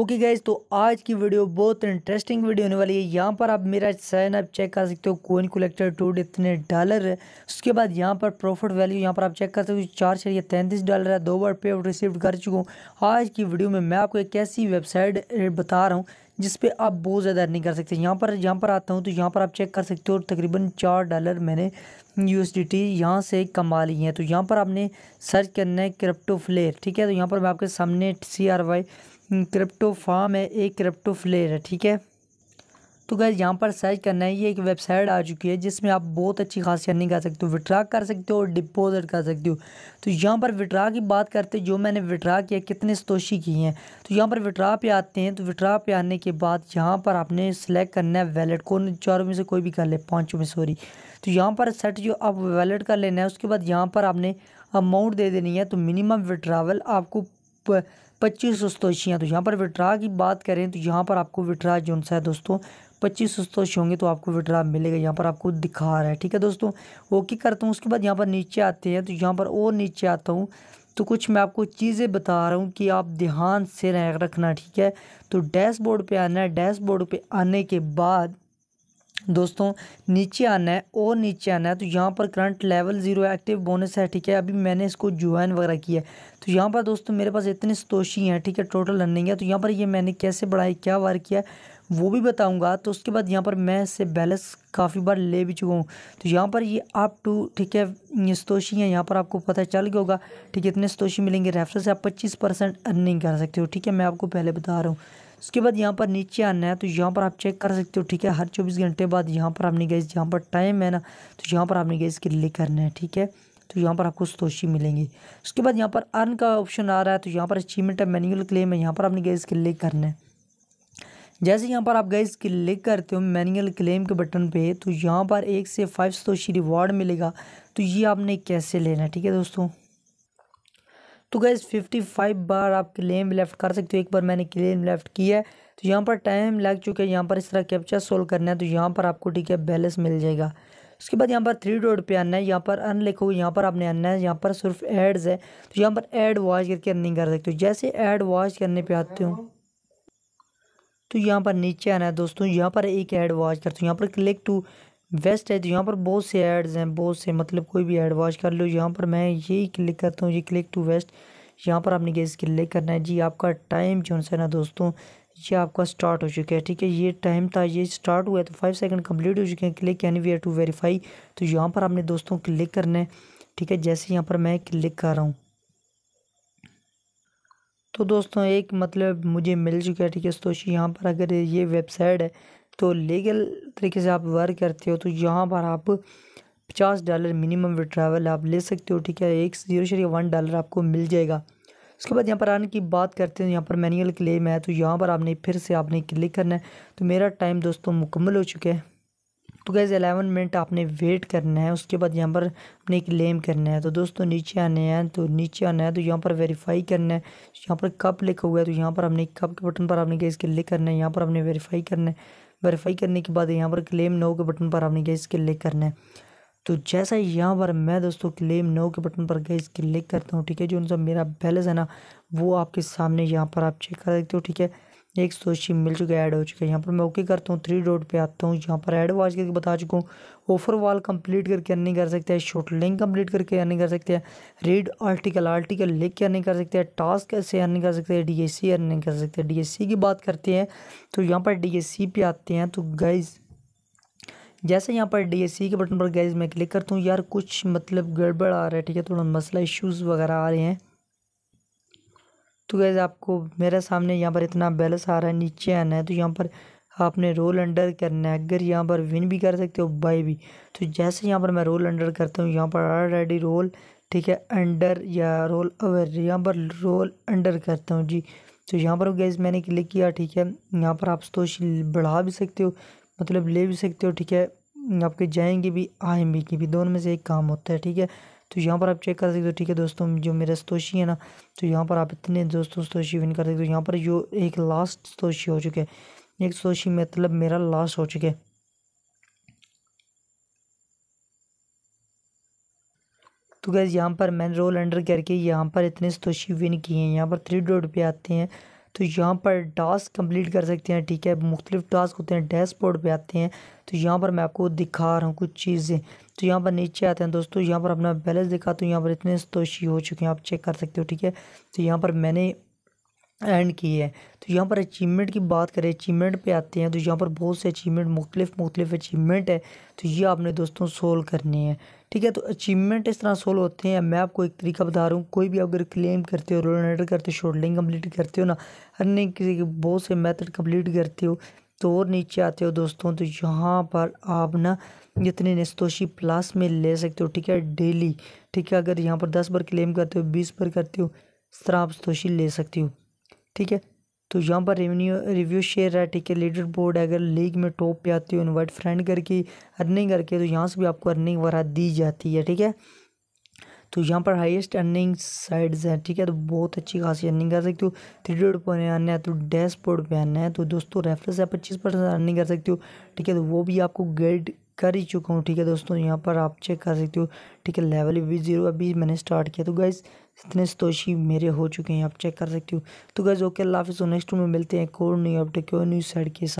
okay guys तो आज की वीडियो बहुत इंटरेस्टिंग वीडियो होने वाली है यहाँ पर आप मेरा साइन आप चेक कर सकते हो कोइन कलेक्टर टू इतने डॉलर है उसके बाद यहाँ पर प्रॉफिट वैल्यू यहाँ पर आप चेक कर सकते हो चार चार या तैंतीस डॉलर है दो बार पे आउट रिसीव कर चुका हूँ आज की वीडियो में मैं आपको एक ऐसी वेबसाइट बता रहा हूँ जिस पर आप बहुत ज़्यादा अर्निंग कर सकते हैं यहाँ पर यहाँ पर आता हूँ तो यहाँ पर आप चेक कर सकते हो तकरीबन चार डॉलर मैंने यू एस डी टी यहाँ से कमा ली है तो यहाँ पर आपने सर्च करना है क्रिप्टो फ्लेयर ठीक है तो यहाँ पर मैं आपके सामने C R Y crypto farm हम्म, है एक क्रिप्टो फ्लेयर है ठीक है तो गैस यहाँ पर सर्च करना है ये एक वेबसाइट आ चुकी है जिसमें आप बहुत अच्छी खास अर्निंग कर सकते हो विड्रा कर सकते हो और डिपॉजिट कर सकते हो तो यहाँ पर विड्रा की बात करते जो मैंने विड्रा किया कितने स्तोषी किए हैं तो यहाँ पर विड्रा पे आते हैं तो विड्रा पे आने के बाद यहाँ पर आपने सेलेक्ट करना है वैलेट को चारों में से कोई भी कर ले पाँचों में सॉरी तो यहाँ पर सेट जो आप वैलेट कर लेना है उसके बाद यहाँ पर आपने अमाउंट दे देनी है तो मिनिमम विड्रावल आपको पच्चीस उस्तोशियाँ तो यहाँ पर विड्रा की बात करें तो यहाँ पर आपको विड्रा जो सा है दोस्तों पच्चीस उस्तोश होंगे तो आपको विड्रा मिलेगा यहाँ पर आपको दिखा रहा है ठीक है दोस्तों ओके करता हूँ उसके बाद यहाँ पर नीचे आते हैं तो यहाँ पर और नीचे आता हूँ तो कुछ मैं आपको चीज़ें बता रहा हूँ कि आप ध्यान से रखना ठीक है तो डैशबोर्ड पे आना है डैशबोर्ड पे आने के बाद दोस्तों नीचे आना है और नीचे आना है तो यहाँ पर current level zero active bonus है ठीक है अभी मैंने इसको ज्वाइन वगैरह किया है तो यहाँ पर दोस्तों मेरे पास इतने स्तोषी हैं ठीक है टोटल रनिंग है तो यहाँ पर ये मैंने कैसे बढ़ाई क्या वार किया वो भी बताऊंगा तो उसके बाद यहाँ पर मैं इससे बैलेंस काफ़ी बार ले भी चुका हूँ तो यहाँ पर ये आप टू ठीक है स्तोषी है यहाँ पर आपको पता चल गया होगा ठीक है इतने स्तोषी मिलेंगे रेफरेंस आप पच्चीस परसेंट अर्निंग कर सकते हो ठीक है मैं आपको पहले बता रहा हूँ उसके बाद यहाँ पर नीचे आना है तो यहाँ पर आप चेक कर सकते हो ठीक है हर चौबीस घंटे बाद यहाँ पर आपने गैस यहाँ पर टाइम है ना तो यहाँ पर आपने गैस क्लिक करना है ठीक है तो यहाँ पर आपको सतोशी मिलेंगी उसके बाद यहाँ पर अर्न का ऑप्शन आ रहा है तो यहाँ पर अचीवमेंट है मैनुअल क्लेम है यहाँ पर आपने गैस क्लिक करना है जैसे यहाँ पर आप गैस क्लिक करते हो मैनुअल क्लेम के बटन पे तो यहाँ पर एक से फाइव सतोशी रिवॉर्ड मिलेगा तो ये आपने कैसे लेना है ठीक है दोस्तों तो गैस 55 बार आप क्लेम लेफ्ट कर सकते हो एक बार मैंने क्लेम लेफ्ट किया है तो यहाँ पर टाइम लग चुका है यहाँ पर इस तरह कैप्चा सोल्व करना है तो यहाँ पर आपको ठीक है बैलेंस मिल जाएगा उसके बाद यहाँ पर थ्री डॉट पे आना है यहाँ पर अन लिखो यहाँ पर आपने आना है यहाँ पर सिर्फ एड्स है तो यहाँ पर एड वॉच करके अर्निंग कर सकते हो जैसे एड वॉच करने पे आते हो तो यहाँ पर नीचे आना है दोस्तों यहाँ पर एक ऐड वॉच करते हो यहाँ पर क्लिक टू वेस्ट है तो यहाँ पर बहुत से एड्स हैं बहुत से मतलब कोई भी एड वॉच कर लो यहाँ पर मैं यही क्लिक करता हूँ ये क्लिक टू वेस्ट यहाँ पर आपने गैस क्लिक करना है जी आपका टाइम जो है ना दोस्तों ये आपका स्टार्ट हो चुका है ठीक है ये टाइम था ये स्टार्ट हुआ है तो फाइव सेकंड कंप्लीट हो चुके हैं click anywhere to verify तो यहाँ पर आपने दोस्तों क्लिक करना है ठीक है जैसे यहाँ पर मैं क्लिक कर रहा हूँ तो दोस्तों एक मतलब मुझे मिल चुका है ठीक है तो यहाँ पर अगर ये वेबसाइट है तो लीगल तरीके से आप वर्क करते हो तो यहाँ पर आप पचास डॉलर मिनिमम विड्रावल आप ले सकते हो ठीक है एक जीरो शरीय वन डॉलर आपको मिल जाएगा उसके बाद यहाँ पर आने की बात करते हैं यहाँ पर मैनुअल क्लेम है तो यहाँ पर आपने फिर से आपने क्लिक करना है तो मेरा टाइम दोस्तों मुकम्मल हो चुका है तो गैस एलेवन मिनट आपने वेट करना है उसके बाद यहाँ पर अपने क्लेम करना है तो दोस्तों नीचे आने हैं तो नीचे आना है तो यहाँ पर वेरीफाई करना है तो यहाँ पर कप लिखा हुआ है तो यहाँ पर हमने कप के बटन पर आपने गैस क्लिक करना है यहाँ पर हमने वेरीफाई करना है वेरीफाई करने के बाद यहाँ पर क्लेम नो के बटन पर आपने गैस क्लिक करना है तो जैसा यहाँ पर मैं दोस्तों क्लेम नो के बटन पर गैस क्लिक करता हूँ ठीक है जो उनका मेरा बैलेंस है ना वो आपके सामने यहाँ पर आप चेक कर सकते हो ठीक है एक सौ अस्सी मिल चुका है ऐड हो चुका है यहाँ पर मैं ओके करता हूँ थ्री डॉट पे आता हूँ यहाँ पर ऐड वाज करके बता चुका हूँ ऑफर वॉल कंप्लीट करके अर्निंग कर सकते हैं शॉर्ट लिंक कंप्लीट करके अर्निंग कर सकते हैं रीड आर्टिकल आर्टिकल लिख के अर्निंग कर सकते हैं टास्क से अर्निंग कर सकते हैं डी एस सी अर्निंग कर सकते हैं डी एस सी की बात करते हैं तो यहाँ पर डी एस सी पे आते हैं तो गाइज़ जैसे यहाँ पर डी एस सी के बटन पर गैज मैं क्लिक करता हूँ यार कुछ मतलब गड़बड़ आ रहा है ठीक है थोड़ा मसला इशूज़ वगैरह आ रहे हैं तो गैज़ आपको मेरे सामने यहाँ पर इतना बैलेंस आ रहा है नीचे आना है तो यहाँ पर आपने रोल अंडर करना है अगर यहाँ पर विन भी कर सकते हो बाई भी तो जैसे यहाँ पर मैं रोल अंडर करता हूँ यहाँ पर ऑलरेडी रोल ठीक है अंडर या रोल अवर यहाँ पर रोल अंडर करता हूँ जी तो यहाँ पर गैस मैंने क्लिक किया ठीक है यहाँ पर आप तो बढ़ा भी सकते हो मतलब ले भी सकते हो ठीक है आपके जाएंगे भी आएंगे की भी दोनों में से एक काम होता है ठीक है तो यहाँ पर आप चेक कर सकते हो ठीक है दोस्तों जो मेरा स्तोशी है ना तो यहाँ पर आप इतने दोस्तों स्तोशी विन कर सकते हो यहाँ पर जो एक लास्ट स्तोशी हो चुके हैं एक स्तोशी मतलब मेरा लास्ट हो चुके तो गैस यहाँ पर मैंने रोल अंडर करके यहाँ पर इतने स्तोशी विन किए हैं यहाँ पर थ्री डॉट पे आते हैं तो यहाँ पर टास्क कंप्लीट कर सकते हैं ठीक है मुख्तलिफ टास्क होते हैं डैशबोर्ड पे आते हैं तो यहाँ पर मैं आपको दिखा रहा हूँ कुछ चीज़ें तो यहाँ पर नीचे आते हैं दोस्तों यहाँ पर अपना बैलेंस दिखा तो यहाँ पर इतने स्तोषी हो चुके हैं आप चेक कर सकते हो ठीक है तो यहाँ पर मैंने एंड की है तो यहाँ पर अचीवमेंट की बात करें अचीवमेंट पे आते हैं तो यहाँ पर बहुत से अचीवमेंट मुख्तलिफ मुख्तलिफ अचीवमेंट है तो ये आपने दोस्तों सोल्व करनी है ठीक है तो अचीवमेंट इस तरह सोल्व होते हैं मैं आपको एक तरीका बता रहा हूँ कोई भी अगर क्लेम करते हो रोल रेडर करते हो शोल्डिंग कम्प्लीट करते हो ना अन्य किसी के बहुत से मैथड कंप्लीट करते हो तो और नीचे आते हो दोस्तों तो यहाँ पर आप ना जितने निस्तोषी प्लस में ले सकते हो ठीक है डेली ठीक है अगर यहाँ पर दस बार क्लेम करते हो बीस बार करते हो इस तरह आप स्तोशी ले सकते हो ठीक है तो यहाँ पर रेवन्यू रिव्यू शेयर है ठीक है लीडर बोर्ड अगर लीग में टॉप पे आती हो इन्वाइट फ्रेंड करके अर्निंग करके तो यहाँ से भी आपको अर्निंग वगैरह दी जाती है ठीक है तो यहाँ पर हाईएस्ट अर्निंग साइड्स हैं ठीक है तो बहुत अच्छी खासी अर्निंग कर सकते हो थ्री डॉट पर आना है तो डैश बोर्ड पर आना है तो दोस्तों रेफरेंस है पच्चीस परसेंट अर्निंग कर सकते हो ठीक है तो वो भी आपको गाइड कर ही चुका हूँ ठीक है दोस्तों यहाँ पर आप चेक कर सकते हो ठीक है लेवल भी जीरो अभी मैंने स्टार्ट किया तो गाइज जितने सतोशी मेरे हो चुके हैं आप चेक कर सकती हूँ तो गैस ओके अल्लाह हाफिज़ नेक्स्ट तो में मिलते हैं कोर न्यू अपडेट न्यूज़ साइड के साथ